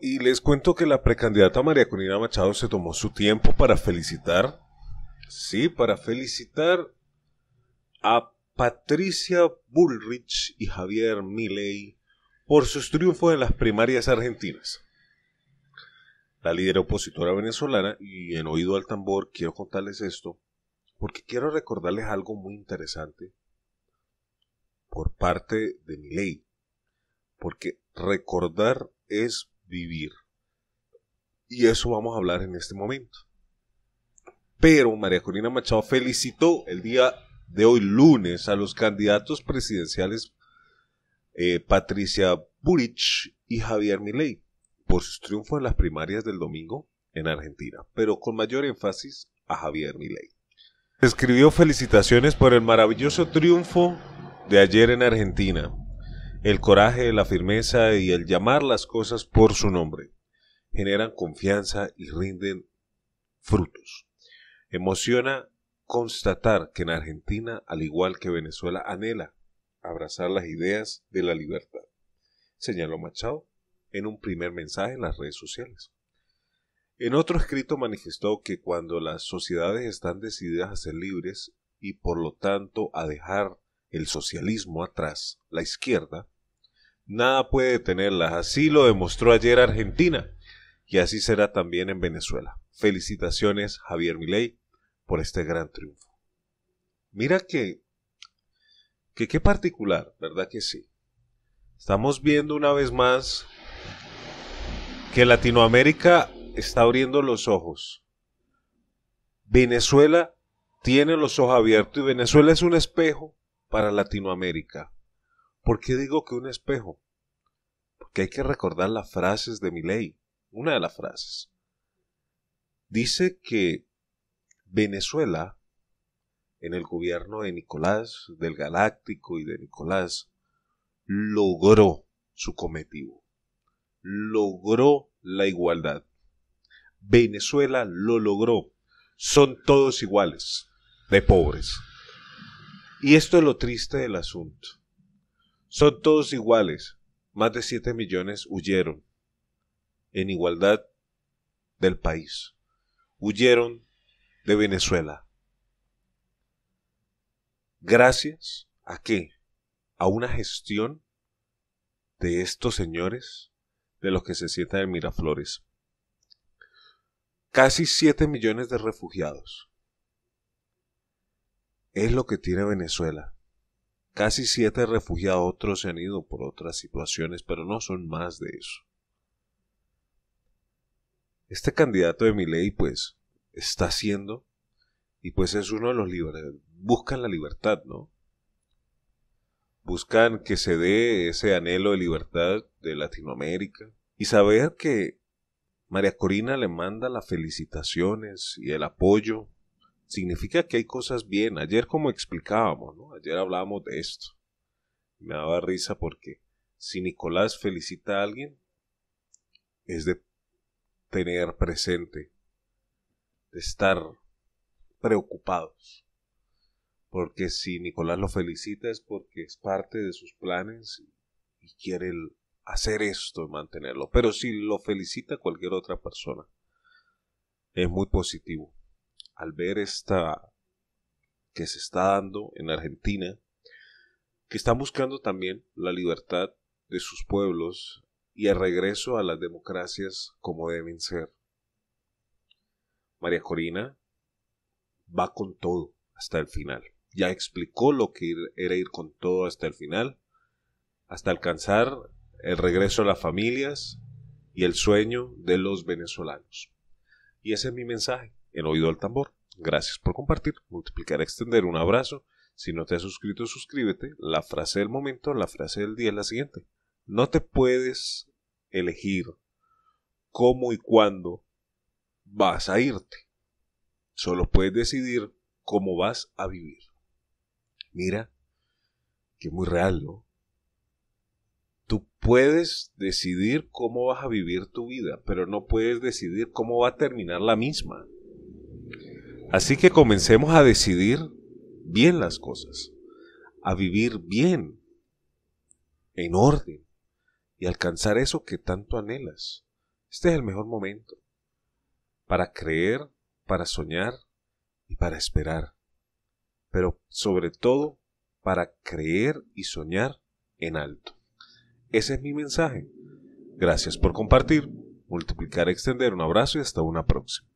y les cuento que la precandidata María Corina Machado se tomó su tiempo para felicitar, sí, para felicitar a Patricia Bullrich y Javier Milei por sus triunfos en las primarias argentinas. La líder opositora venezolana, y en oído al tambor quiero contarles esto, porque quiero recordarles algo muy interesante por parte de Milei, porque recordar es vivir. Y eso vamos a hablar en este momento. Pero María Corina Machado felicitó el día de hoy lunes a los candidatos presidenciales eh, Patricia Burich y Javier Milei por sus triunfos en las primarias del domingo en Argentina, pero con mayor énfasis a Javier Milei. Escribió felicitaciones por el maravilloso triunfo de ayer en Argentina el coraje, la firmeza y el llamar las cosas por su nombre generan confianza y rinden frutos. Emociona constatar que en Argentina, al igual que Venezuela, anhela abrazar las ideas de la libertad, señaló Machado en un primer mensaje en las redes sociales. En otro escrito manifestó que cuando las sociedades están decididas a ser libres y por lo tanto a dejar el socialismo atrás, la izquierda, Nada puede detenerlas. Así lo demostró ayer Argentina y así será también en Venezuela. Felicitaciones, Javier Milei, por este gran triunfo. Mira que, que qué particular, ¿verdad que sí? Estamos viendo una vez más que Latinoamérica está abriendo los ojos. Venezuela tiene los ojos abiertos y Venezuela es un espejo para Latinoamérica. ¿Por qué digo que un espejo? Porque hay que recordar las frases de mi ley, una de las frases. Dice que Venezuela, en el gobierno de Nicolás, del Galáctico y de Nicolás, logró su cometido, logró la igualdad. Venezuela lo logró. Son todos iguales, de pobres. Y esto es lo triste del asunto son todos iguales. Más de 7 millones huyeron en igualdad del país. Huyeron de Venezuela. Gracias a qué? A una gestión de estos señores, de los que se sienta en Miraflores. Casi 7 millones de refugiados. Es lo que tiene Venezuela. Casi siete refugiados otros se han ido por otras situaciones, pero no son más de eso. Este candidato de mi ley, pues, está haciendo, y pues es uno de los liberales, buscan la libertad, ¿no? Buscan que se dé ese anhelo de libertad de Latinoamérica y saber que María Corina le manda las felicitaciones y el apoyo significa que hay cosas bien. Ayer como explicábamos, ¿no? Ayer hablábamos de esto. Me daba risa porque si Nicolás felicita a alguien, es de tener presente, de estar preocupados. Porque si Nicolás lo felicita es porque es parte de sus planes y, quiere hacer esto y mantenerlo. Pero si lo felicita cualquier otra persona, es muy positivo al ver esta que se está dando en Argentina, que están buscando también la libertad de sus pueblos y el regreso a las democracias como deben ser. María Corina va con todo hasta el final. Ya explicó lo que era ir con todo hasta el final, hasta alcanzar el regreso a las familias y el sueño de los venezolanos. Y ese es mi mensaje el Oído al Tambor. Gracias por compartir, multiplicar, extender. Un abrazo. Si no te has suscrito, suscríbete. La frase del momento, la frase del día es la siguiente. No te puedes elegir cómo y cuándo vas a irte. Solo puedes decidir cómo vas a vivir. Mira, que es muy real, ¿no? Tú puedes decidir cómo vas a vivir tu vida, pero no puedes decidir cómo va a terminar la misma. Así que comencemos a decidir bien las cosas, a vivir bien, en orden, y alcanzar eso que tanto anhelas. Este es el mejor momento para creer, para soñar y para esperar, pero sobre todo para creer y soñar en alto. Ese es mi mensaje. Gracias por compartir, multiplicar, extender. Un abrazo y hasta una próxima.